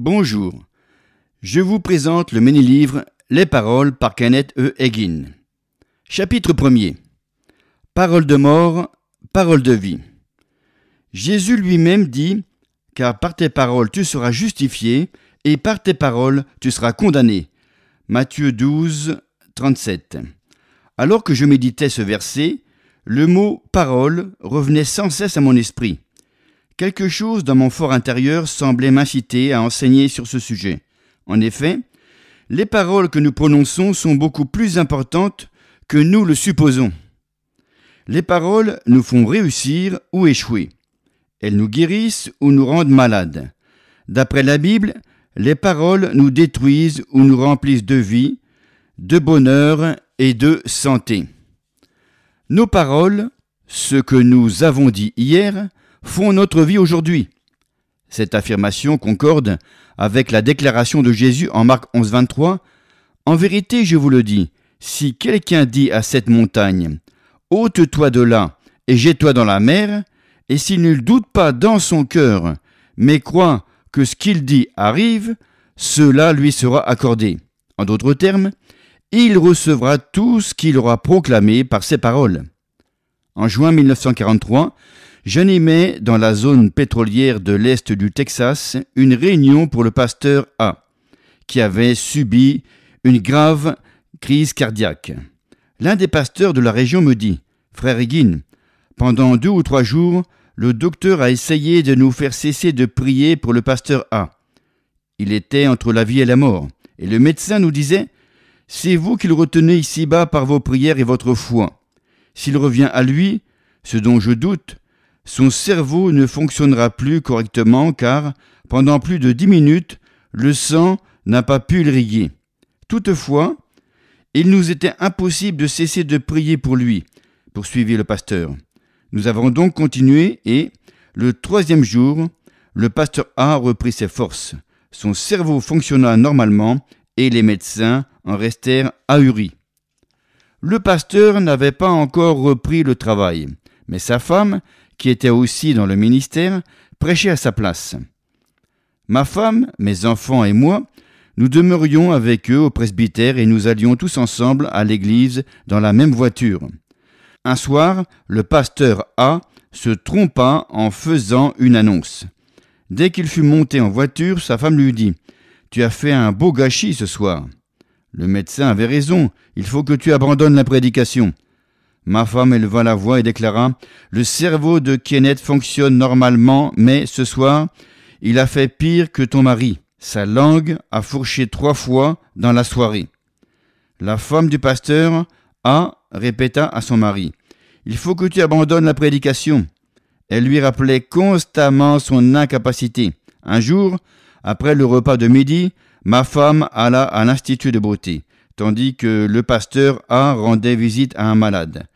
Bonjour. Je vous présente le mini-livre Les paroles par Kenneth E. Hagin. Chapitre 1er. Paroles de mort, parole de vie. Jésus lui-même dit Car par tes paroles tu seras justifié, et par tes paroles tu seras condamné. Matthieu 12, 37. Alors que je méditais ce verset, le mot parole revenait sans cesse à mon esprit. Quelque chose dans mon fort intérieur semblait m'inciter à enseigner sur ce sujet. En effet, les paroles que nous prononçons sont beaucoup plus importantes que nous le supposons. Les paroles nous font réussir ou échouer. Elles nous guérissent ou nous rendent malades. D'après la Bible, les paroles nous détruisent ou nous remplissent de vie, de bonheur et de santé. Nos paroles, ce que nous avons dit hier, font notre vie aujourd'hui. Cette affirmation concorde avec la déclaration de Jésus en Marc 11, 23. En vérité, je vous le dis, si quelqu'un dit à cette montagne, ôte-toi de là et jette-toi dans la mer, et s'il ne doute pas dans son cœur, mais croit que ce qu'il dit arrive, cela lui sera accordé. En d'autres termes, il recevra tout ce qu'il aura proclamé par ses paroles. En juin 1943, je dans la zone pétrolière de l'Est du Texas, une réunion pour le pasteur A, qui avait subi une grave crise cardiaque. L'un des pasteurs de la région me dit Frère Higgin, pendant deux ou trois jours, le docteur a essayé de nous faire cesser de prier pour le pasteur A. Il était entre la vie et la mort, et le médecin nous disait C'est vous qu'il retenez ici-bas par vos prières et votre foi. S'il revient à lui, ce dont je doute, son cerveau ne fonctionnera plus correctement car, pendant plus de dix minutes, le sang n'a pas pu l'irriguer. Toutefois, il nous était impossible de cesser de prier pour lui, poursuivit le pasteur. Nous avons donc continué et, le troisième jour, le pasteur A reprit ses forces. Son cerveau fonctionna normalement et les médecins en restèrent ahuris. Le pasteur n'avait pas encore repris le travail, mais sa femme, qui était aussi dans le ministère, prêchait à sa place. Ma femme, mes enfants et moi, nous demeurions avec eux au presbytère et nous allions tous ensemble à l'église dans la même voiture. Un soir, le pasteur A se trompa en faisant une annonce. Dès qu'il fut monté en voiture, sa femme lui dit Tu as fait un beau gâchis ce soir. Le médecin avait raison, il faut que tu abandonnes la prédication. Ma femme éleva la voix et déclara Le cerveau de Kenneth fonctionne normalement, mais ce soir, il a fait pire que ton mari. Sa langue a fourché trois fois dans la soirée. La femme du pasteur a répéta à son mari Il faut que tu abandonnes la prédication. Elle lui rappelait constamment son incapacité. Un jour, après le repas de midi, ma femme alla à l'Institut de beauté tandis que le pasteur A rendait visite à un malade.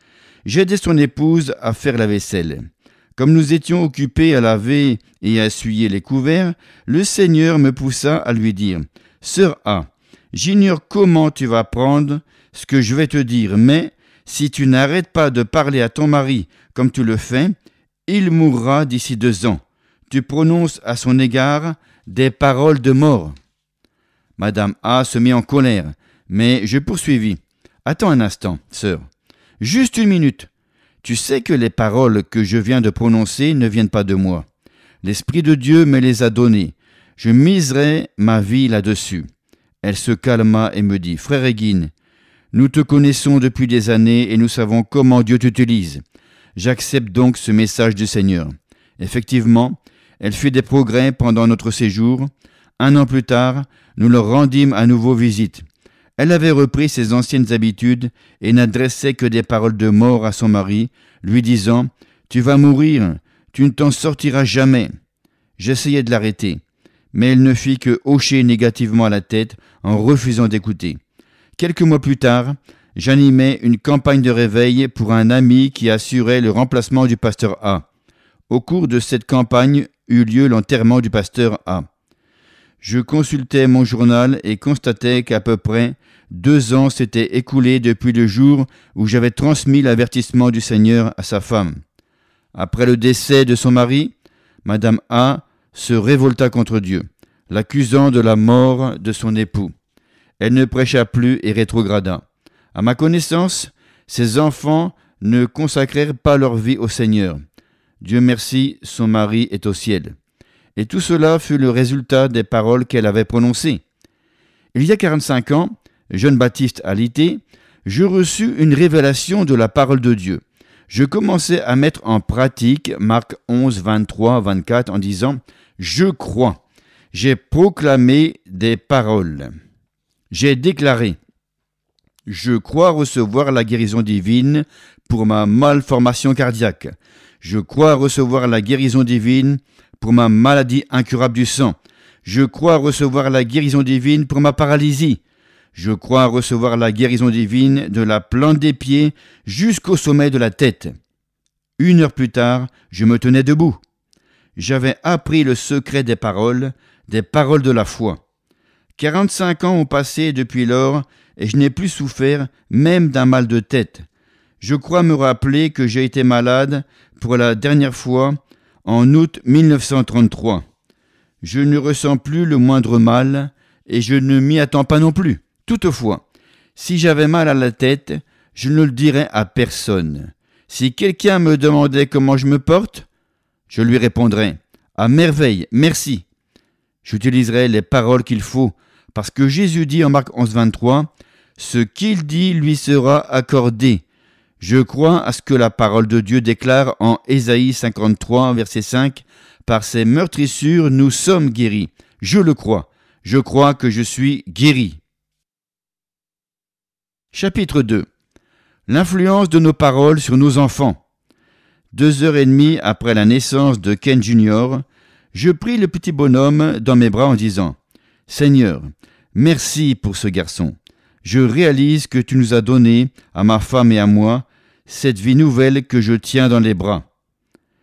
J'aidais son épouse à faire la vaisselle. Comme nous étions occupés à laver et à essuyer les couverts, le Seigneur me poussa à lui dire Sœur A, j'ignore comment tu vas prendre ce que je vais te dire, mais si tu n'arrêtes pas de parler à ton mari comme tu le fais, il mourra d'ici deux ans. Tu prononces à son égard des paroles de mort. Madame A se mit en colère. Mais je poursuivis. Attends un instant, sœur. Juste une minute. Tu sais que les paroles que je viens de prononcer ne viennent pas de moi. L'Esprit de Dieu me les a données. Je miserai ma vie là-dessus. Elle se calma et me dit, Frère Eguine, nous te connaissons depuis des années et nous savons comment Dieu t'utilise. J'accepte donc ce message du Seigneur. Effectivement, elle fit des progrès pendant notre séjour. Un an plus tard, nous leur rendîmes à nouveau visite. Elle avait repris ses anciennes habitudes et n'adressait que des paroles de mort à son mari, lui disant Tu vas mourir, tu ne t'en sortiras jamais. J'essayais de l'arrêter, mais elle ne fit que hocher négativement la tête en refusant d'écouter. Quelques mois plus tard, j'animais une campagne de réveil pour un ami qui assurait le remplacement du pasteur A. Au cours de cette campagne eut lieu l'enterrement du pasteur A. Je consultais mon journal et constatais qu'à peu près deux ans s'étaient écoulés depuis le jour où j'avais transmis l'avertissement du Seigneur à sa femme. Après le décès de son mari, Madame A se révolta contre Dieu, l'accusant de la mort de son époux. Elle ne prêcha plus et rétrograda. À ma connaissance, ses enfants ne consacrèrent pas leur vie au Seigneur. Dieu merci, son mari est au ciel et tout cela fut le résultat des paroles qu'elle avait prononcées. Il y a 45 ans, jeune Baptiste alité, je reçus une révélation de la parole de Dieu. Je commençais à mettre en pratique Marc 11, 23, 24 en disant Je crois. J'ai proclamé des paroles. J'ai déclaré Je crois recevoir la guérison divine pour ma malformation cardiaque. Je crois recevoir la guérison divine pour ma maladie incurable du sang. Je crois recevoir la guérison divine pour ma paralysie. Je crois recevoir la guérison divine de la plante des pieds jusqu'au sommet de la tête. Une heure plus tard, je me tenais debout. J'avais appris le secret des paroles, des paroles de la foi. 45 ans ont passé depuis lors et je n'ai plus souffert même d'un mal de tête. Je crois me rappeler que j'ai été malade pour la dernière fois en août 1933. Je ne ressens plus le moindre mal, et je ne m'y attends pas non plus. Toutefois, si j'avais mal à la tête, je ne le dirais à personne. Si quelqu'un me demandait comment je me porte, je lui répondrais À merveille, merci. J'utiliserai les paroles qu'il faut, parce que Jésus dit en Marc 11, 23 Ce qu'il dit lui sera accordé. Je crois à ce que la parole de Dieu déclare en Ésaïe 53, verset 5, Par ces meurtrissures, nous sommes guéris. Je le crois. Je crois que je suis guéri. Chapitre 2 L'influence de nos paroles sur nos enfants. Deux heures et demie après la naissance de Ken Junior, je pris le petit bonhomme dans mes bras en disant Seigneur, merci pour ce garçon. Je réalise que tu nous as donné, à ma femme et à moi, cette vie nouvelle que je tiens dans les bras.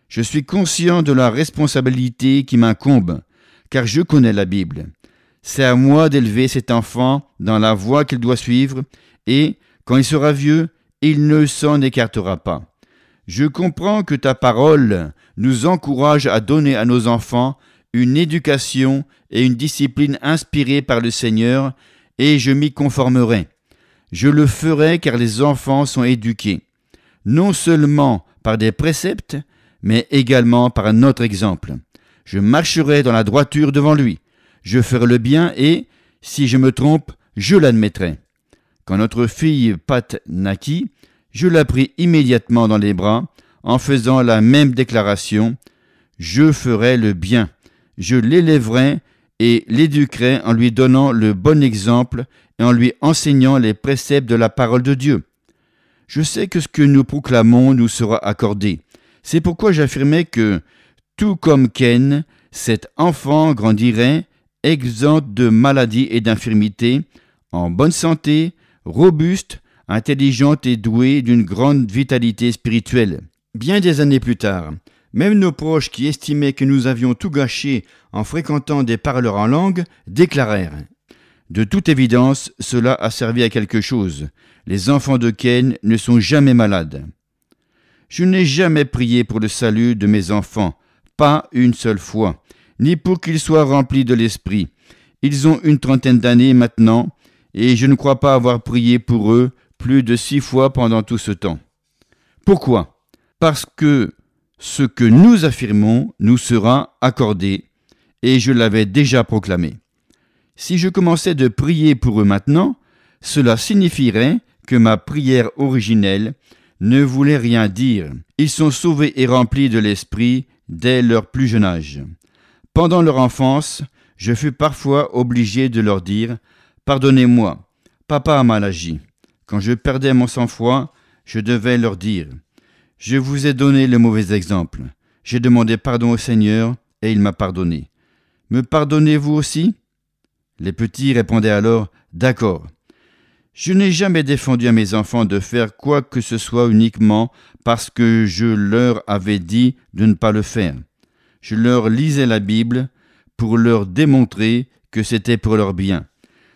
Je suis conscient de la responsabilité qui m'incombe, car je connais la Bible. C'est à moi d'élever cet enfant dans la voie qu'il doit suivre, et, quand il sera vieux, il ne s'en écartera pas. Je comprends que ta parole nous encourage à donner à nos enfants une éducation et une discipline inspirée par le Seigneur, et je m'y conformerai. Je le ferai car les enfants sont éduqués non seulement par des préceptes, mais également par un autre exemple. Je marcherai dans la droiture devant lui, je ferai le bien et, si je me trompe, je l'admettrai. Quand notre fille Pat naquit, je la pris immédiatement dans les bras en faisant la même déclaration Je ferai le bien, je l'élèverai et l'éduquerai en lui donnant le bon exemple et en lui enseignant les préceptes de la parole de Dieu. Je sais que ce que nous proclamons nous sera accordé. C'est pourquoi j'affirmais que, tout comme Ken, cet enfant grandirait, exempt de maladies et d'infirmités, en bonne santé, robuste, intelligente et douée d'une grande vitalité spirituelle. Bien des années plus tard, même nos proches qui estimaient que nous avions tout gâché en fréquentant des parleurs en langue déclarèrent De toute évidence, cela a servi à quelque chose. Les enfants de Ken ne sont jamais malades. Je n'ai jamais prié pour le salut de mes enfants, pas une seule fois, ni pour qu'ils soient remplis de l'Esprit. Ils ont une trentaine d'années maintenant, et je ne crois pas avoir prié pour eux plus de six fois pendant tout ce temps. Pourquoi Parce que ce que nous affirmons nous sera accordé, et je l'avais déjà proclamé. Si je commençais de prier pour eux maintenant, cela signifierait que ma prière originelle ne voulait rien dire. Ils sont sauvés et remplis de l'Esprit dès leur plus jeune âge. Pendant leur enfance, je fus parfois obligé de leur dire Pardonnez-moi, papa a mal agi. Quand je perdais mon sang-froid, je devais leur dire Je vous ai donné le mauvais exemple. J'ai demandé pardon au Seigneur et il m'a pardonné. Me pardonnez-vous aussi Les petits répondaient alors D'accord. Je n'ai jamais défendu à mes enfants de faire quoi que ce soit uniquement parce que je leur avais dit de ne pas le faire. Je leur lisais la Bible pour leur démontrer que c'était pour leur bien.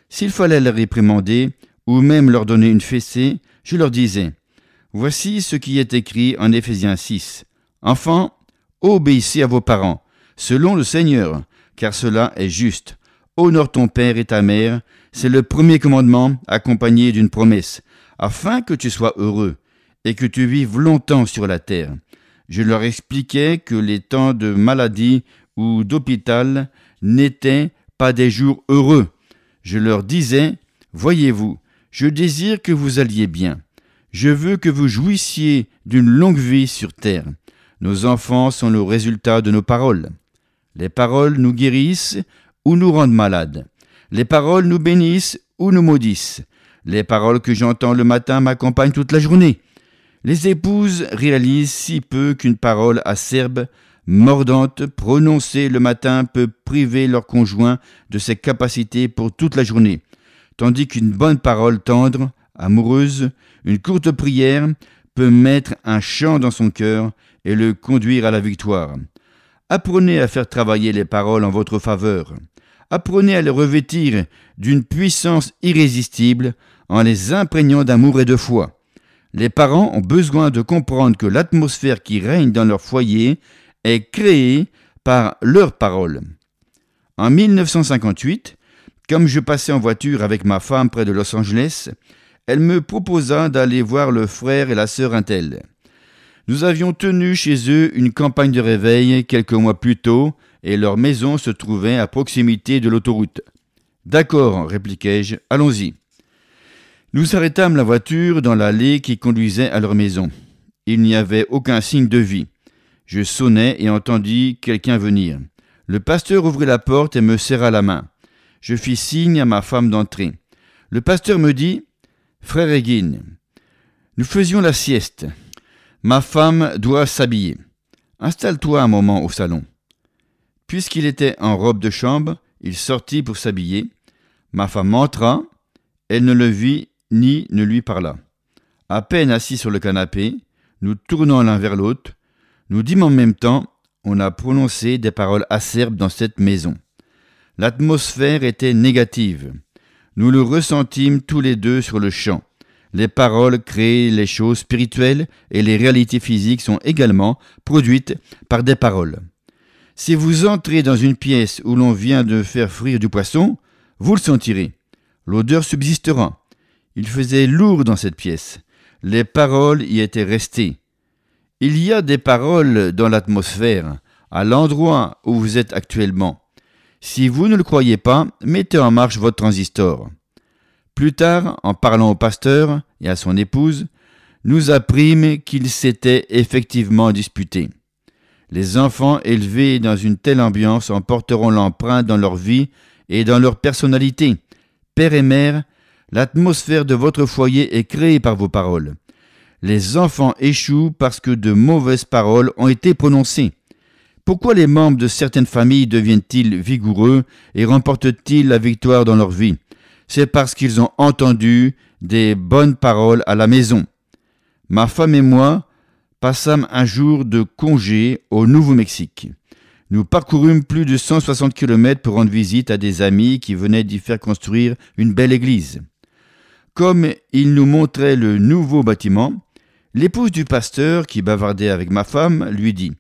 S'il fallait les réprimander ou même leur donner une fessée, je leur disais Voici ce qui est écrit en Éphésiens 6. Enfants, obéissez à vos parents, selon le Seigneur, car cela est juste. Honore ton père et ta mère, c'est le premier commandement accompagné d'une promesse, afin que tu sois heureux et que tu vives longtemps sur la terre. Je leur expliquais que les temps de maladie ou d'hôpital n'étaient pas des jours heureux. Je leur disais, Voyez-vous, je désire que vous alliez bien. Je veux que vous jouissiez d'une longue vie sur terre. Nos enfants sont le résultat de nos paroles. Les paroles nous guérissent ou nous rendent malades. Les paroles nous bénissent ou nous maudissent. Les paroles que j'entends le matin m'accompagnent toute la journée. Les épouses réalisent si peu qu'une parole acerbe, mordante, prononcée le matin peut priver leur conjoint de ses capacités pour toute la journée, tandis qu'une bonne parole tendre, amoureuse, une courte prière peut mettre un chant dans son cœur et le conduire à la victoire. Apprenez à faire travailler les paroles en votre faveur apprenez à les revêtir d'une puissance irrésistible en les imprégnant d'amour et de foi. Les parents ont besoin de comprendre que l'atmosphère qui règne dans leur foyer est créée par leurs paroles. En 1958, comme je passais en voiture avec ma femme près de Los Angeles, elle me proposa d'aller voir le frère et la sœur Intel. Nous avions tenu chez eux une campagne de réveil quelques mois plus tôt et leur maison se trouvait à proximité de l'autoroute. D'accord, répliquai-je, allons-y. Nous arrêtâmes la voiture dans l'allée qui conduisait à leur maison. Il n'y avait aucun signe de vie. Je sonnai et entendis quelqu'un venir. Le pasteur ouvrit la porte et me serra la main. Je fis signe à ma femme d'entrer. Le pasteur me dit Frère Egin, nous faisions la sieste. Ma femme doit s'habiller. Installe-toi un moment au salon. Puisqu'il était en robe de chambre, il sortit pour s'habiller. Ma femme entra, elle ne le vit ni ne lui parla. À peine assis sur le canapé, nous tournons l'un vers l'autre, nous dîmes en même temps, on a prononcé des paroles acerbes dans cette maison. L'atmosphère était négative. Nous le ressentîmes tous les deux sur le champ. Les paroles créent les choses spirituelles et les réalités physiques sont également produites par des paroles. Si vous entrez dans une pièce où l'on vient de faire frire du poisson, vous le sentirez. L'odeur subsistera. Il faisait lourd dans cette pièce. Les paroles y étaient restées. Il y a des paroles dans l'atmosphère, à l'endroit où vous êtes actuellement. Si vous ne le croyez pas, mettez en marche votre transistor. Plus tard, en parlant au pasteur et à son épouse, nous apprîmes qu'ils s'étaient effectivement disputés. Les enfants élevés dans une telle ambiance en porteront l'empreinte dans leur vie et dans leur personnalité. Père et mère, l'atmosphère de votre foyer est créée par vos paroles. Les enfants échouent parce que de mauvaises paroles ont été prononcées. Pourquoi les membres de certaines familles deviennent-ils vigoureux et remportent-ils la victoire dans leur vie C'est parce qu'ils ont entendu des bonnes paroles à la maison. Ma femme et moi, passâmes un jour de congé au Nouveau-Mexique. Nous parcourûmes plus de 160 km pour rendre visite à des amis qui venaient d'y faire construire une belle église. Comme ils nous montraient le nouveau bâtiment, l'épouse du pasteur, qui bavardait avec ma femme, lui dit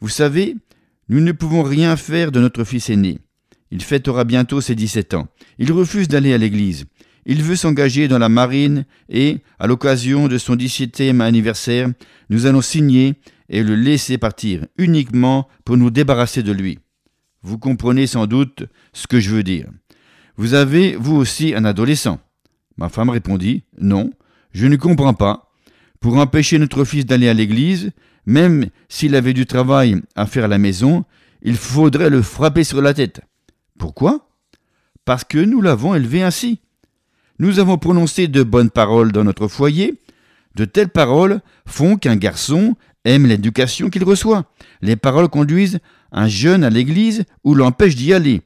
Vous savez, nous ne pouvons rien faire de notre fils aîné. Il fêtera bientôt ses 17 ans. Il refuse d'aller à l'église. Il veut s'engager dans la marine et, à l'occasion de son 17e anniversaire, nous allons signer et le laisser partir uniquement pour nous débarrasser de lui. Vous comprenez sans doute ce que je veux dire. Vous avez, vous aussi, un adolescent. Ma femme répondit, Non, je ne comprends pas. Pour empêcher notre fils d'aller à l'église, même s'il avait du travail à faire à la maison, il faudrait le frapper sur la tête. Pourquoi Parce que nous l'avons élevé ainsi. Nous avons prononcé de bonnes paroles dans notre foyer. De telles paroles font qu'un garçon aime l'éducation qu'il reçoit. Les paroles conduisent un jeune à l'église ou l'empêchent d'y aller.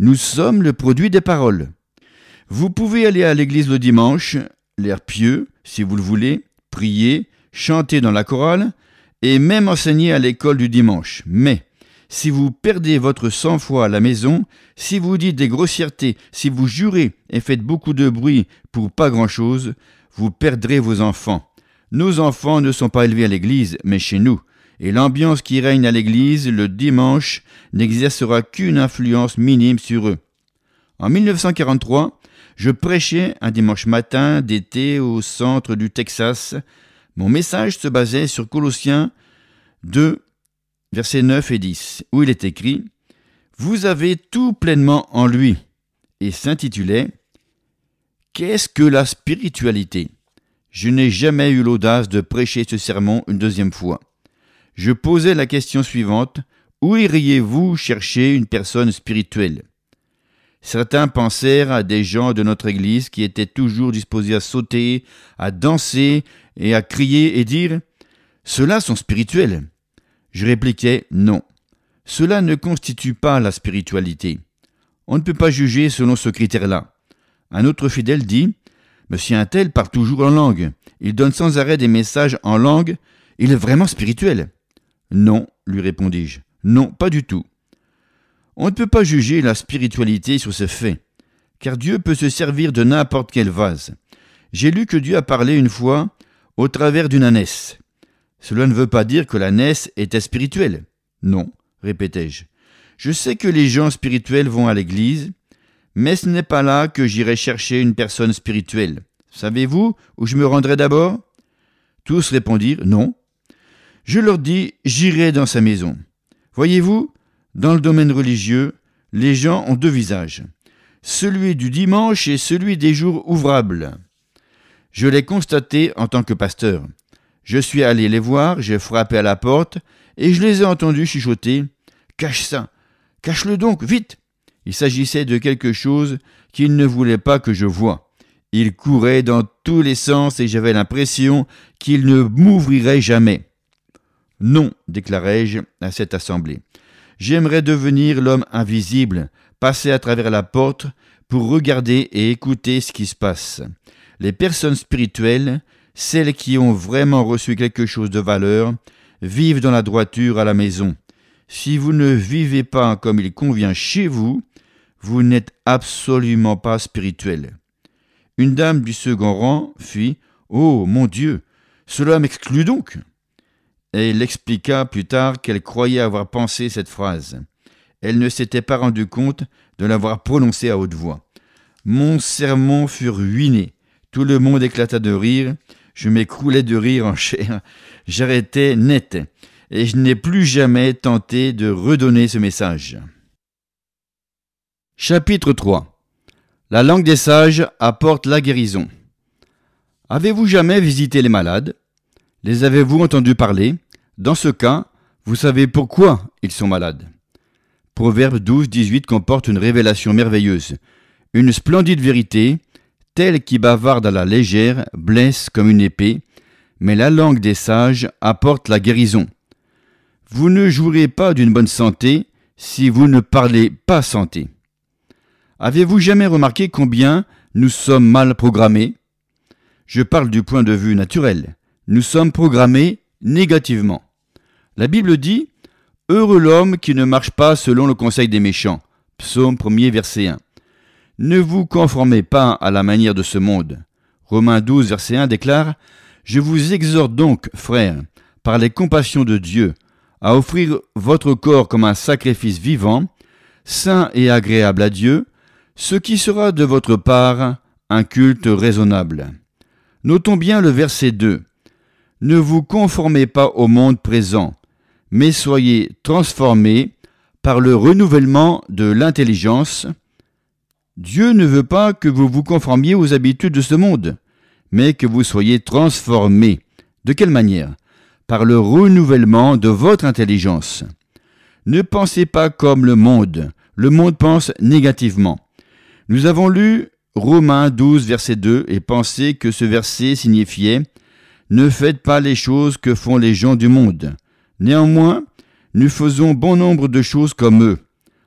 Nous sommes le produit des paroles. Vous pouvez aller à l'église le dimanche, l'air pieux, si vous le voulez, prier, chanter dans la chorale, et même enseigner à l'école du dimanche. Mais si vous perdez votre sang-froid à la maison, si vous dites des grossièretés, si vous jurez et faites beaucoup de bruit pour pas grand-chose, vous perdrez vos enfants. Nos enfants ne sont pas élevés à l'église, mais chez nous, et l'ambiance qui règne à l'église le dimanche n'exercera qu'une influence minime sur eux. En 1943, je prêchais un dimanche matin d'été au centre du Texas. Mon message se basait sur Colossiens 2, versets 9 et 10, où il est écrit Vous avez tout pleinement en lui, et s'intitulait Qu'est-ce que la spiritualité Je n'ai jamais eu l'audace de prêcher ce sermon une deuxième fois. Je posais la question suivante Où iriez-vous chercher une personne spirituelle Certains pensèrent à des gens de notre Église qui étaient toujours disposés à sauter, à danser et à crier et dire Ceux-là sont spirituels. Je répliquais Non. Cela ne constitue pas la spiritualité. On ne peut pas juger selon ce critère-là. Un autre fidèle dit Monsieur un tel parle toujours en langue. Il donne sans arrêt des messages en langue. Il est vraiment spirituel. Non, lui répondis-je. Non, pas du tout. On ne peut pas juger la spiritualité sur ce fait, car Dieu peut se servir de n'importe quel vase. J'ai lu que Dieu a parlé une fois au travers d'une ânesse. Cela ne veut pas dire que la naissance était spirituelle. Non, répétai-je. Je sais que les gens spirituels vont à l'église, mais ce n'est pas là que j'irai chercher une personne spirituelle. Savez-vous où je me rendrai d'abord Tous répondirent non. Je leur dis j'irai dans sa maison. Voyez-vous, dans le domaine religieux, les gens ont deux visages, celui du dimanche et celui des jours ouvrables. Je l'ai constaté en tant que pasteur. Je suis allé les voir, j'ai frappé à la porte, et je les ai entendus chuchoter Cache ça Cache-le donc, vite Il s'agissait de quelque chose qu'ils ne voulaient pas que je voie. Ils couraient dans tous les sens et j'avais l'impression qu'ils ne m'ouvriraient jamais. Non, déclarai-je à cette assemblée. J'aimerais devenir l'homme invisible, passer à travers la porte pour regarder et écouter ce qui se passe. Les personnes spirituelles celles qui ont vraiment reçu quelque chose de valeur, vivent dans la droiture à la maison. Si vous ne vivez pas comme il convient chez vous, vous n'êtes absolument pas spirituel. Une dame du second rang fit Oh mon Dieu, cela m'exclut donc elle expliqua plus tard qu'elle croyait avoir pensé cette phrase. Elle ne s'était pas rendue compte de l'avoir prononcée à haute voix. Mon sermon fut ruiné. Tout le monde éclata de rire. Je m'écroulais de rire en chair. J'arrêtais net. Et je n'ai plus jamais tenté de redonner ce message. Chapitre 3 La langue des sages apporte la guérison. Avez-vous jamais visité les malades Les avez-vous entendus parler Dans ce cas, vous savez pourquoi ils sont malades. Proverbe 12, 18 comporte une révélation merveilleuse, une splendide vérité Tel qui bavarde à la légère blesse comme une épée, mais la langue des sages apporte la guérison. Vous ne jouerez pas d'une bonne santé si vous ne parlez pas santé. Avez-vous jamais remarqué combien nous sommes mal programmés Je parle du point de vue naturel. Nous sommes programmés négativement. La Bible dit Heureux l'homme qui ne marche pas selon le conseil des méchants. Psaume 1 verset 1. Ne vous conformez pas à la manière de ce monde. Romains 12, verset 1 déclare Je vous exhorte donc, frères, par les compassions de Dieu, à offrir votre corps comme un sacrifice vivant, saint et agréable à Dieu, ce qui sera de votre part un culte raisonnable. Notons bien le verset 2. Ne vous conformez pas au monde présent, mais soyez transformés par le renouvellement de l'intelligence, Dieu ne veut pas que vous vous conformiez aux habitudes de ce monde, mais que vous soyez transformés. De quelle manière Par le renouvellement de votre intelligence. Ne pensez pas comme le monde. Le monde pense négativement. Nous avons lu Romains 12, verset 2 et pensé que ce verset signifiait Ne faites pas les choses que font les gens du monde. Néanmoins, nous faisons bon nombre de choses comme eux.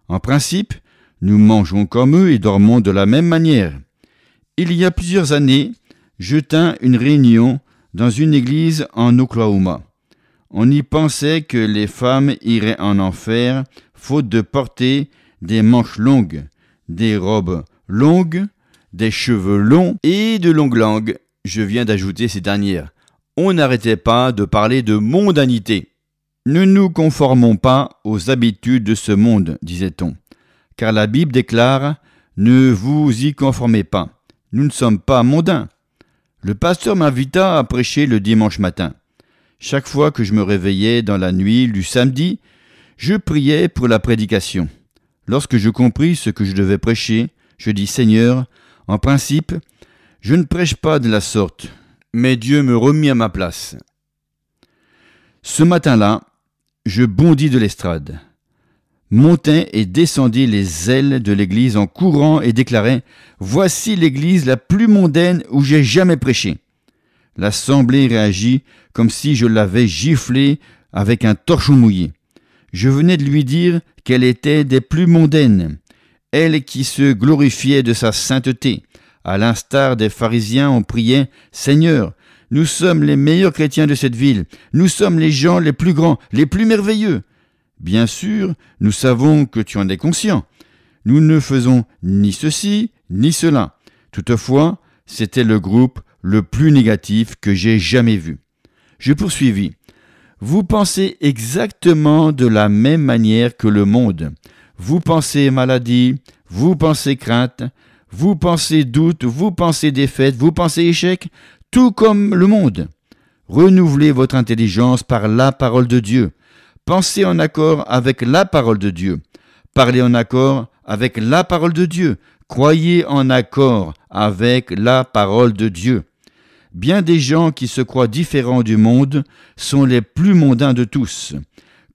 En principe, nous mangeons comme eux et dormons de la même manière. Il y a plusieurs années, je tins une réunion dans une église en Oklahoma. On y pensait que les femmes iraient en enfer faute de porter des manches longues, des robes longues, des cheveux longs et de longues langues. Je viens d'ajouter ces dernières. On n'arrêtait pas de parler de mondanité. Ne nous conformons pas aux habitudes de ce monde, disait-on car la Bible déclare Ne vous y conformez pas, nous ne sommes pas mondains. Le pasteur m'invita à prêcher le dimanche matin. Chaque fois que je me réveillais dans la nuit du samedi, je priais pour la prédication. Lorsque je compris ce que je devais prêcher, je dis Seigneur, en principe, je ne prêche pas de la sorte, mais Dieu me remit à ma place. Ce matin-là, je bondis de l'estrade montait et descendit les ailes de l'église en courant et déclarait Voici l'église la plus mondaine où j'ai jamais prêché. L'assemblée réagit comme si je l'avais giflé avec un torchon mouillé. Je venais de lui dire qu'elle était des plus mondaines, elle qui se glorifiait de sa sainteté. À l'instar des pharisiens, on priait Seigneur, nous sommes les meilleurs chrétiens de cette ville, nous sommes les gens les plus grands, les plus merveilleux. Bien sûr, nous savons que tu en es conscient. Nous ne faisons ni ceci, ni cela. Toutefois, c'était le groupe le plus négatif que j'ai jamais vu. Je poursuivis. Vous pensez exactement de la même manière que le monde. Vous pensez maladie, vous pensez crainte, vous pensez doute, vous pensez défaite, vous pensez échec, tout comme le monde. Renouvelez votre intelligence par la parole de Dieu. Pensez en accord avec la parole de Dieu. Parlez en accord avec la parole de Dieu. Croyez en accord avec la parole de Dieu. Bien des gens qui se croient différents du monde sont les plus mondains de tous.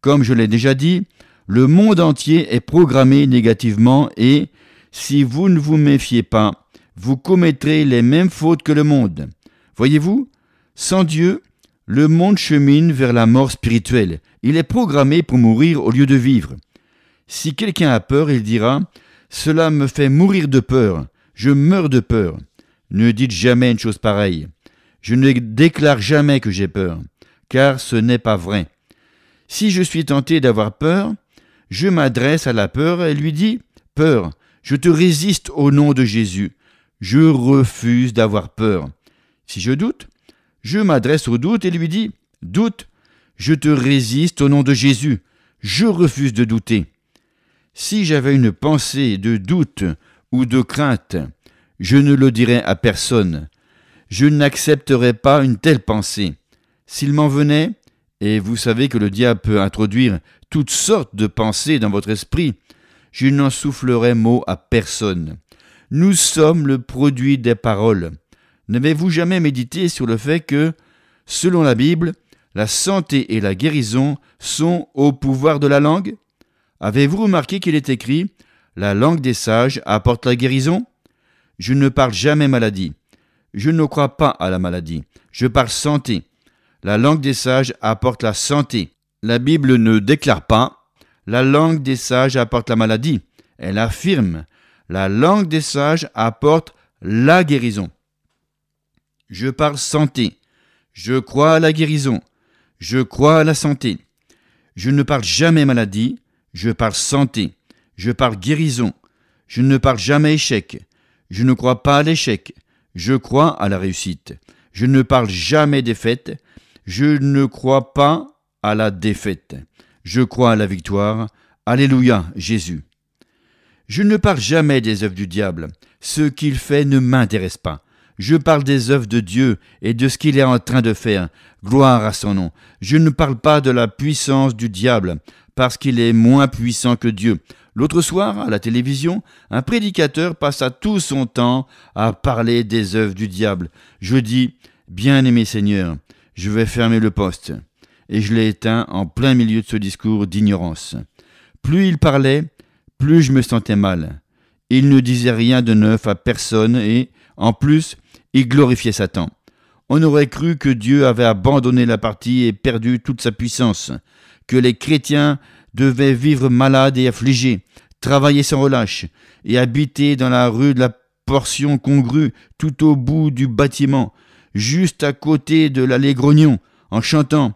Comme je l'ai déjà dit, le monde entier est programmé négativement et, si vous ne vous méfiez pas, vous commettrez les mêmes fautes que le monde. Voyez-vous, sans Dieu, le monde chemine vers la mort spirituelle. Il est programmé pour mourir au lieu de vivre. Si quelqu'un a peur, il dira ⁇ Cela me fait mourir de peur, je meurs de peur ⁇ Ne dites jamais une chose pareille. Je ne déclare jamais que j'ai peur, car ce n'est pas vrai. Si je suis tenté d'avoir peur, je m'adresse à la peur et lui dis ⁇ Peur, je te résiste au nom de Jésus, je refuse d'avoir peur. Si je doute, je m'adresse au doute et lui dis, Doute, je te résiste au nom de Jésus, je refuse de douter. Si j'avais une pensée de doute ou de crainte, je ne le dirais à personne. Je n'accepterais pas une telle pensée. S'il m'en venait, et vous savez que le diable peut introduire toutes sortes de pensées dans votre esprit, je n'en soufflerais mot à personne. Nous sommes le produit des paroles. N'avez-vous jamais médité sur le fait que, selon la Bible, la santé et la guérison sont au pouvoir de la langue Avez-vous remarqué qu'il est écrit La langue des sages apporte la guérison Je ne parle jamais maladie. Je ne crois pas à la maladie. Je parle santé. La langue des sages apporte la santé. La Bible ne déclare pas La langue des sages apporte la maladie. Elle affirme La langue des sages apporte la guérison. Je parle santé. Je crois à la guérison. Je crois à la santé. Je ne parle jamais maladie. Je parle santé. Je parle guérison. Je ne parle jamais échec. Je ne crois pas à l'échec. Je crois à la réussite. Je ne parle jamais défaite. Je ne crois pas à la défaite. Je crois à la victoire. Alléluia, Jésus. Je ne parle jamais des œuvres du diable. Ce qu'il fait ne m'intéresse pas. Je parle des œuvres de Dieu et de ce qu'il est en train de faire. Gloire à son nom. Je ne parle pas de la puissance du diable, parce qu'il est moins puissant que Dieu. L'autre soir, à la télévision, un prédicateur passa tout son temps à parler des œuvres du diable. Je dis, Bien-aimé Seigneur, je vais fermer le poste. Et je l'ai éteint en plein milieu de ce discours d'ignorance. Plus il parlait, plus je me sentais mal. Il ne disait rien de neuf à personne et, en plus, il glorifiait Satan. On aurait cru que Dieu avait abandonné la partie et perdu toute sa puissance, que les chrétiens devaient vivre malades et affligés, travailler sans relâche, et habiter dans la rue de la portion congrue tout au bout du bâtiment, juste à côté de l'allée Grognon, en chantant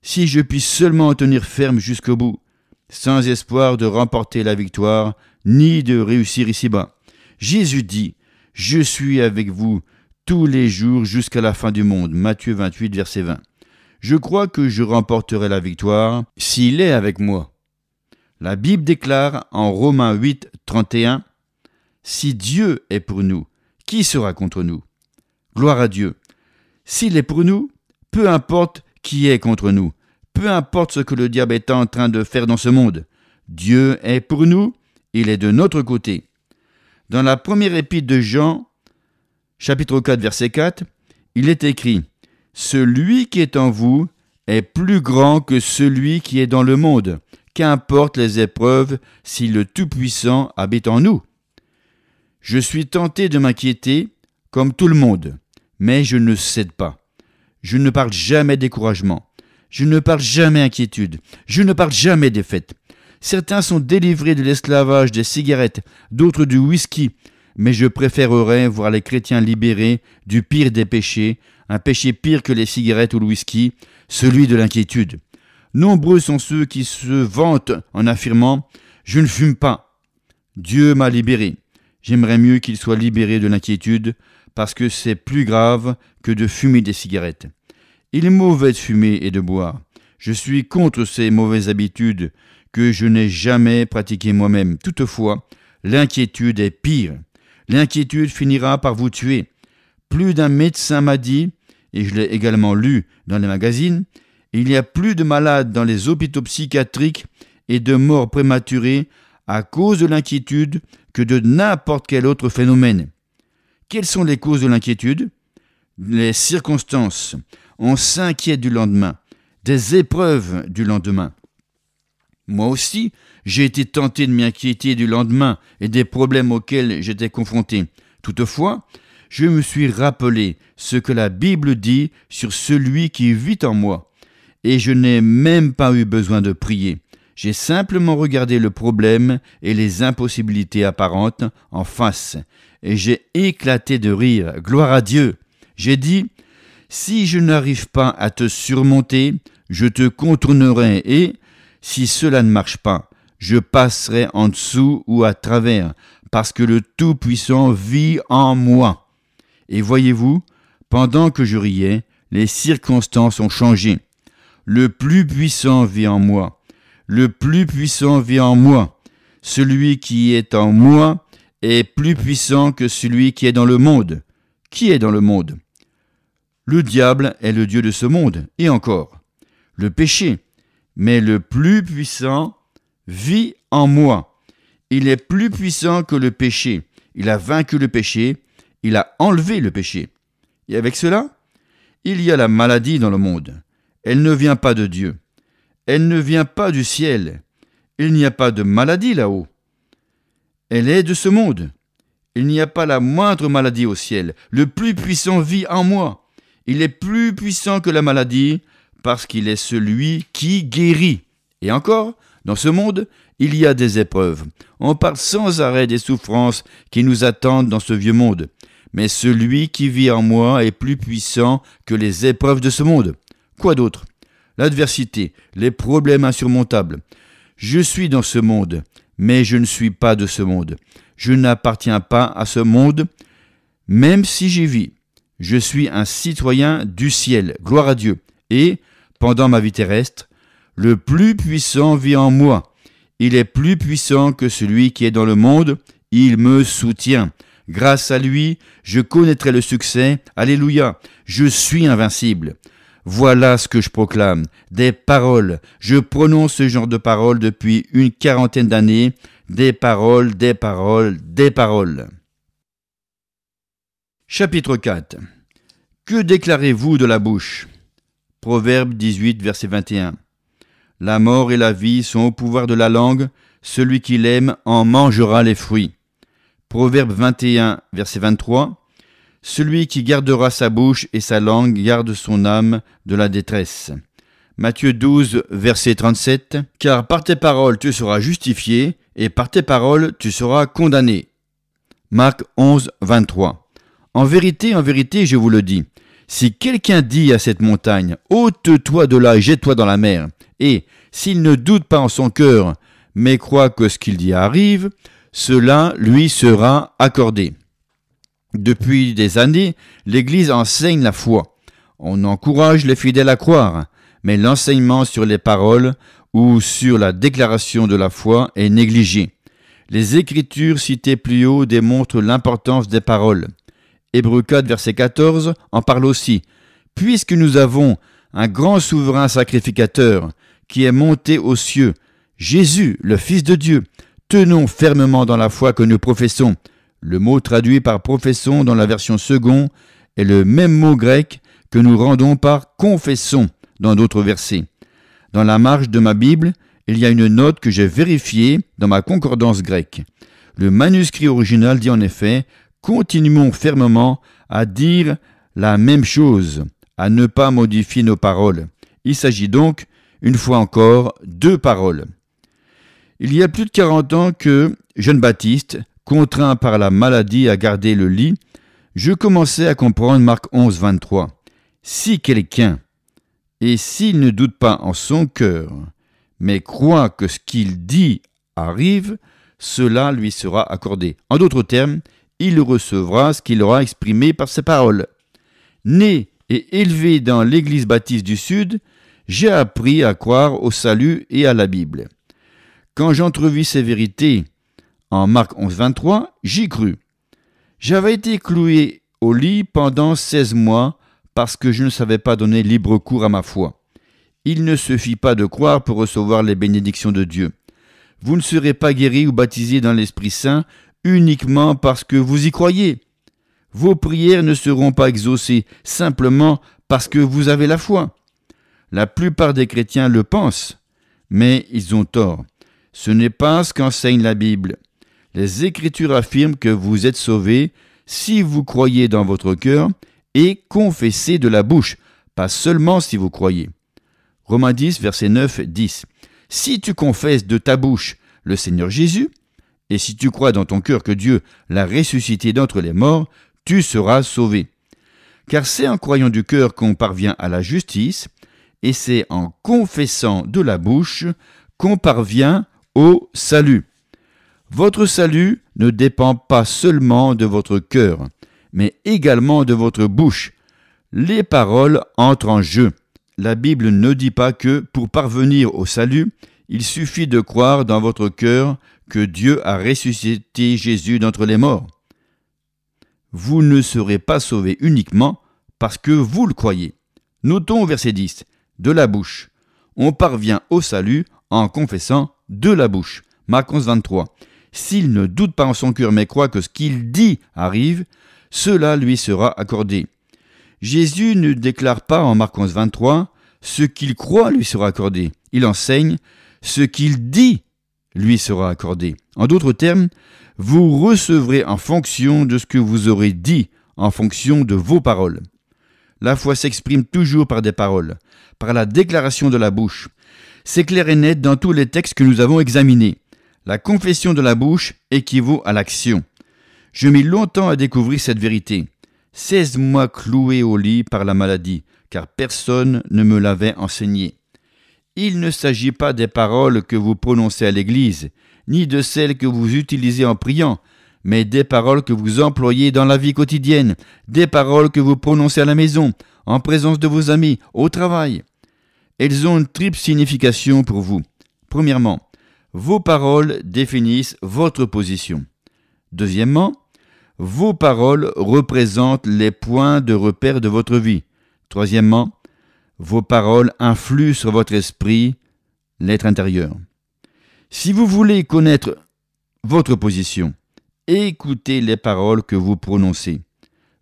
Si je puis seulement tenir ferme jusqu'au bout, sans espoir de remporter la victoire, ni de réussir ici-bas. Jésus dit Je suis avec vous tous les jours jusqu'à la fin du monde. Matthieu 28, verset 20. Je crois que je remporterai la victoire s'il est avec moi. La Bible déclare en Romains 8, 31, Si Dieu est pour nous, qui sera contre nous Gloire à Dieu. S'il est pour nous, peu importe qui est contre nous, peu importe ce que le diable est en train de faire dans ce monde, Dieu est pour nous, il est de notre côté. Dans la première épître de Jean, chapitre 4, verset 4, il est écrit Celui qui est en vous est plus grand que celui qui est dans le monde, qu'importe les épreuves si le Tout-Puissant habite en nous. Je suis tenté de m'inquiéter, comme tout le monde, mais je ne cède pas. Je ne parle jamais découragement. Je ne parle jamais inquiétude. Je ne parle jamais défaite. Certains sont délivrés de l'esclavage des cigarettes, d'autres du whisky, mais je préférerais voir les chrétiens libérés du pire des péchés, un péché pire que les cigarettes ou le whisky, celui de l'inquiétude. Nombreux sont ceux qui se vantent en affirmant ⁇ Je ne fume pas ⁇ Dieu m'a libéré. J'aimerais mieux qu'ils soient libérés de l'inquiétude, parce que c'est plus grave que de fumer des cigarettes. Il est mauvais de fumer et de boire. Je suis contre ces mauvaises habitudes que je n'ai jamais pratiquées moi-même. Toutefois, l'inquiétude est pire. L'inquiétude finira par vous tuer. Plus d'un médecin m'a dit, et je l'ai également lu dans les magazines, il y a plus de malades dans les hôpitaux psychiatriques et de morts prématurées à cause de l'inquiétude que de n'importe quel autre phénomène. Quelles sont les causes de l'inquiétude Les circonstances. On s'inquiète du lendemain, des épreuves du lendemain. Moi aussi, j'ai été tenté de m'inquiéter du lendemain et des problèmes auxquels j'étais confronté. Toutefois, je me suis rappelé ce que la Bible dit sur celui qui vit en moi, et je n'ai même pas eu besoin de prier. J'ai simplement regardé le problème et les impossibilités apparentes en face, et j'ai éclaté de rire. Gloire à Dieu. J'ai dit, Si je n'arrive pas à te surmonter, je te contournerai et, si cela ne marche pas, je passerai en dessous ou à travers, parce que le Tout-Puissant vit en moi. Et voyez-vous, pendant que je riais, les circonstances ont changé. Le plus puissant vit en moi. Le plus puissant vit en moi. Celui qui est en moi est plus puissant que celui qui est dans le monde. Qui est dans le monde Le diable est le Dieu de ce monde, et encore. Le péché, mais le plus puissant vit en moi. Il est plus puissant que le péché. Il a vaincu le péché, il a enlevé le péché. Et avec cela, il y a la maladie dans le monde. Elle ne vient pas de Dieu. Elle ne vient pas du ciel. Il n'y a pas de maladie là-haut. Elle est de ce monde. Il n'y a pas la moindre maladie au ciel. Le plus puissant vit en moi. Il est plus puissant que la maladie, parce qu'il est celui qui guérit. Et encore, dans ce monde, il y a des épreuves. On parle sans arrêt des souffrances qui nous attendent dans ce vieux monde. Mais celui qui vit en moi est plus puissant que les épreuves de ce monde. Quoi d'autre L'adversité, les problèmes insurmontables. Je suis dans ce monde, mais je ne suis pas de ce monde. Je n'appartiens pas à ce monde, même si j'y vis. Je suis un citoyen du ciel, gloire à Dieu. Et pendant ma vie terrestre, le plus puissant vit en moi. Il est plus puissant que celui qui est dans le monde. Il me soutient. Grâce à lui, je connaîtrai le succès. Alléluia. Je suis invincible. Voilà ce que je proclame. Des paroles. Je prononce ce genre de paroles depuis une quarantaine d'années. Des paroles, des paroles, des paroles. Chapitre 4. Que déclarez-vous de la bouche Proverbe 18, verset 21. La mort et la vie sont au pouvoir de la langue, celui qui l'aime en mangera les fruits. Proverbe 21, verset 23. Celui qui gardera sa bouche et sa langue garde son âme de la détresse. Matthieu 12, verset 37. Car par tes paroles tu seras justifié, et par tes paroles tu seras condamné. Marc 11, 23. En vérité, en vérité, je vous le dis, si quelqu'un dit à cette montagne, ôte-toi de là et jette-toi dans la mer, et s'il ne doute pas en son cœur, mais croit que ce qu'il dit arrive, cela lui sera accordé. Depuis des années, l'Église enseigne la foi. On encourage les fidèles à croire, mais l'enseignement sur les paroles ou sur la déclaration de la foi est négligé. Les Écritures citées plus haut démontrent l'importance des paroles. Hébreu 4, verset 14, en parle aussi. Puisque nous avons un grand souverain sacrificateur qui est monté aux cieux, Jésus, le Fils de Dieu, tenons fermement dans la foi que nous professons. Le mot traduit par professons dans la version second est le même mot grec que nous rendons par confessons dans d'autres versets. Dans la marge de ma Bible, il y a une note que j'ai vérifiée dans ma concordance grecque. Le manuscrit original dit en effet continuons fermement à dire la même chose, à ne pas modifier nos paroles. Il s'agit donc, une fois encore, de paroles. Il y a plus de 40 ans que, jeune Baptiste, contraint par la maladie à garder le lit, je commençais à comprendre Marc 11, 23. Si quelqu'un, et s'il ne doute pas en son cœur, mais croit que ce qu'il dit arrive, cela lui sera accordé. En d'autres termes, il recevra ce qu'il aura exprimé par ses paroles. Né et élevé dans l'Église baptiste du Sud, j'ai appris à croire au salut et à la Bible. Quand j'entrevis ces vérités en Marc 11, 23, j'y crus. J'avais été cloué au lit pendant 16 mois parce que je ne savais pas donner libre cours à ma foi. Il ne suffit pas de croire pour recevoir les bénédictions de Dieu. Vous ne serez pas guéri ou baptisé dans l'Esprit Saint uniquement parce que vous y croyez. Vos prières ne seront pas exaucées simplement parce que vous avez la foi. La plupart des chrétiens le pensent, mais ils ont tort. Ce n'est pas ce qu'enseigne la Bible. Les Écritures affirment que vous êtes sauvés si vous croyez dans votre cœur et confessez de la bouche, pas seulement si vous croyez. Romains 10, verset 9, 10. Si tu confesses de ta bouche le Seigneur Jésus et si tu crois dans ton cœur que Dieu l'a ressuscité d'entre les morts, tu seras sauvé. Car c'est en croyant du cœur qu'on parvient à la justice, et c'est en confessant de la bouche qu'on parvient au salut. Votre salut ne dépend pas seulement de votre cœur, mais également de votre bouche. Les paroles entrent en jeu. La Bible ne dit pas que, pour parvenir au salut, il suffit de croire dans votre cœur que Dieu a ressuscité Jésus d'entre les morts. Vous ne serez pas sauvés uniquement parce que vous le croyez. Notons au verset 10, de la bouche. On parvient au salut en confessant de la bouche. Marc 11, 23. S'il ne doute pas en son cœur mais croit que ce qu'il dit arrive, cela lui sera accordé. Jésus ne déclare pas en Marc 11, 23 ce qu'il croit lui sera accordé. Il enseigne ce qu'il dit lui sera accordé. En d'autres termes, vous recevrez en fonction de ce que vous aurez dit, en fonction de vos paroles. La foi s'exprime toujours par des paroles, par la déclaration de la bouche. C'est clair et net dans tous les textes que nous avons examinés. La confession de la bouche équivaut à l'action. Je mis longtemps à découvrir cette vérité. 16 mois cloué au lit par la maladie, car personne ne me l'avait enseigné. Il ne s'agit pas des paroles que vous prononcez à l'Église, ni de celles que vous utilisez en priant, mais des paroles que vous employez dans la vie quotidienne, des paroles que vous prononcez à la maison, en présence de vos amis, au travail. Elles ont une triple signification pour vous. Premièrement, vos paroles définissent votre position. Deuxièmement, vos paroles représentent les points de repère de votre vie. Troisièmement, vos paroles influent sur votre esprit, l'être intérieur. Si vous voulez connaître votre position, écoutez les paroles que vous prononcez.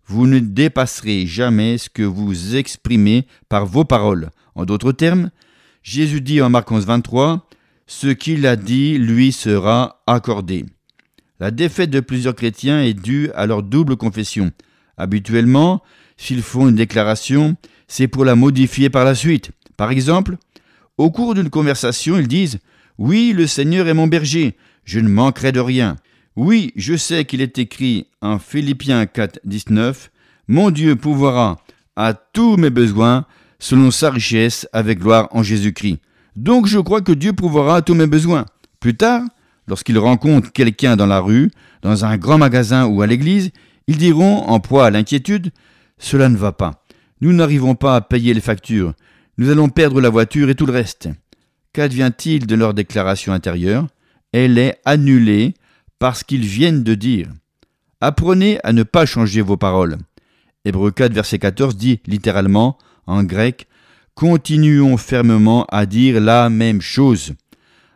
Vous ne dépasserez jamais ce que vous exprimez par vos paroles. En d'autres termes, Jésus dit en Marc 11, 23, Ce qu'il a dit lui sera accordé. La défaite de plusieurs chrétiens est due à leur double confession. Habituellement, s'ils font une déclaration, c'est pour la modifier par la suite. Par exemple, au cours d'une conversation, ils disent ⁇ Oui, le Seigneur est mon berger, je ne manquerai de rien. Oui, je sais qu'il est écrit en Philippiens 4, 19, Mon Dieu pouvoira à tous mes besoins selon sa richesse avec gloire en Jésus-Christ. Donc je crois que Dieu pourvoira à tous mes besoins. Plus tard, lorsqu'ils rencontrent quelqu'un dans la rue, dans un grand magasin ou à l'église, ils diront, en poids à l'inquiétude, Cela ne va pas. Nous n'arrivons pas à payer les factures. Nous allons perdre la voiture et tout le reste. Qu'advient-il de leur déclaration intérieure Elle est annulée parce qu'ils viennent de dire. Apprenez à ne pas changer vos paroles. Hébreu 4, verset 14 dit littéralement, en grec, Continuons fermement à dire la même chose.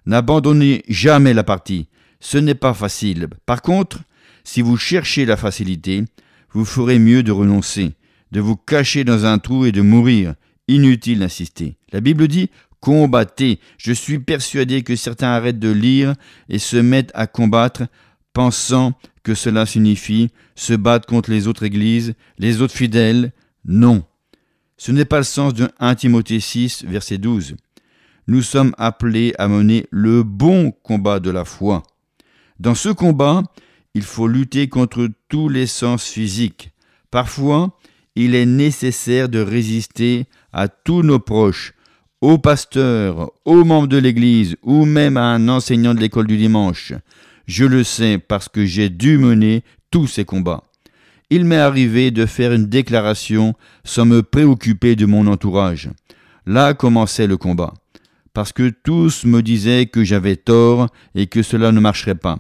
N'abandonnez jamais la partie. Ce n'est pas facile. Par contre, si vous cherchez la facilité, vous ferez mieux de renoncer de vous cacher dans un trou et de mourir. Inutile d'insister. La Bible dit combattez. Je suis persuadé que certains arrêtent de lire et se mettent à combattre, pensant que cela signifie se battre contre les autres églises, les autres fidèles. Non. Ce n'est pas le sens de 1 Timothée 6, verset 12. Nous sommes appelés à mener le bon combat de la foi. Dans ce combat, il faut lutter contre tous les sens physiques. Parfois, il est nécessaire de résister à tous nos proches, aux pasteurs, aux membres de l'Église ou même à un enseignant de l'école du dimanche. Je le sais parce que j'ai dû mener tous ces combats. Il m'est arrivé de faire une déclaration sans me préoccuper de mon entourage. Là commençait le combat, parce que tous me disaient que j'avais tort et que cela ne marcherait pas.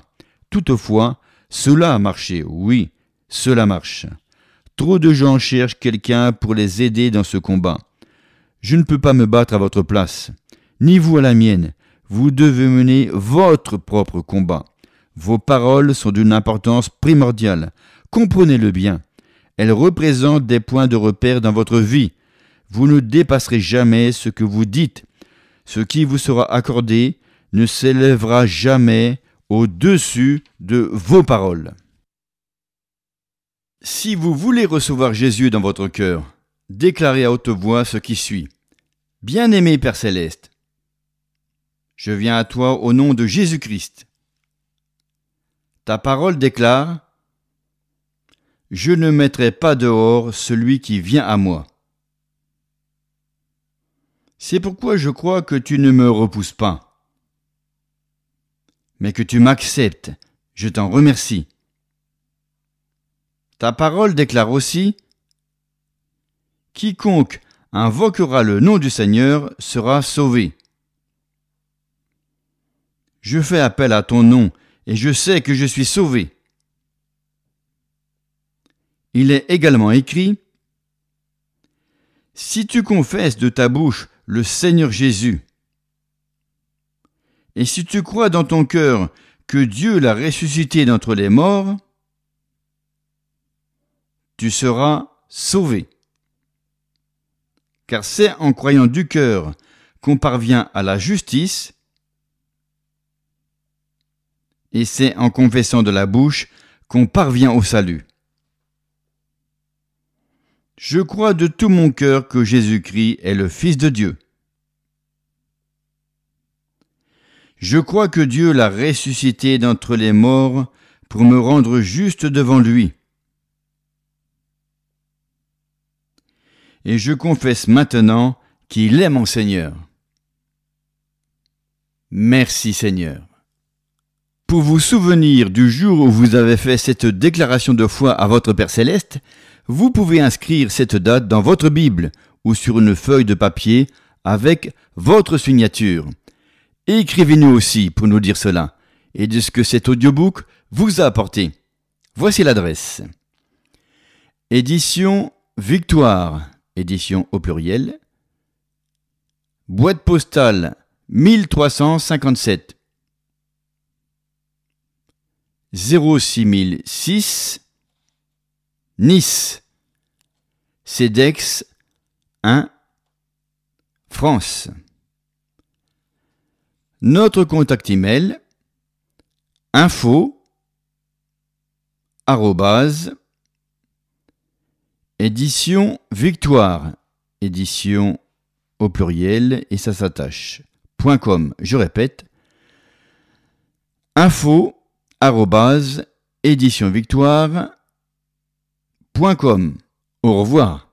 Toutefois, cela a marché, oui, cela marche. Trop de gens cherchent quelqu'un pour les aider dans ce combat. Je ne peux pas me battre à votre place, ni vous à la mienne. Vous devez mener votre propre combat. Vos paroles sont d'une importance primordiale. Comprenez-le bien. Elles représentent des points de repère dans votre vie. Vous ne dépasserez jamais ce que vous dites. Ce qui vous sera accordé ne s'élèvera jamais au-dessus de vos paroles. Si vous voulez recevoir Jésus dans votre cœur, déclarez à haute voix ce qui suit. Bien-aimé Père céleste, je viens à toi au nom de Jésus-Christ. Ta parole déclare Je ne mettrai pas dehors celui qui vient à moi. C'est pourquoi je crois que tu ne me repousses pas, mais que tu m'acceptes. Je t'en remercie. Ta parole déclare aussi Quiconque invoquera le nom du Seigneur sera sauvé. Je fais appel à ton nom, et je sais que je suis sauvé. Il est également écrit, Si tu confesses de ta bouche le Seigneur Jésus, et si tu crois dans ton cœur que Dieu l'a ressuscité d'entre les morts, tu seras sauvé. Car c'est en croyant du cœur qu'on parvient à la justice, et c'est en confessant de la bouche qu'on parvient au salut. Je crois de tout mon cœur que Jésus-Christ est le Fils de Dieu. Je crois que Dieu l'a ressuscité d'entre les morts pour me rendre juste devant lui. et je confesse maintenant qu'il est mon Seigneur. Merci Seigneur. Pour vous souvenir du jour où vous avez fait cette déclaration de foi à votre Père céleste, vous pouvez inscrire cette date dans votre Bible ou sur une feuille de papier avec votre signature. Écrivez-nous aussi pour nous dire cela et de ce que cet audiobook vous a apporté. Voici l'adresse. Édition Victoire édition au pluriel. Boîte postale 1357 06006 Nice CEDEX 1 France Notre contact email info arrobase Édition Victoire. Édition au pluriel et ça s'attache. .com, je répète. Info arrobase .com, Au revoir.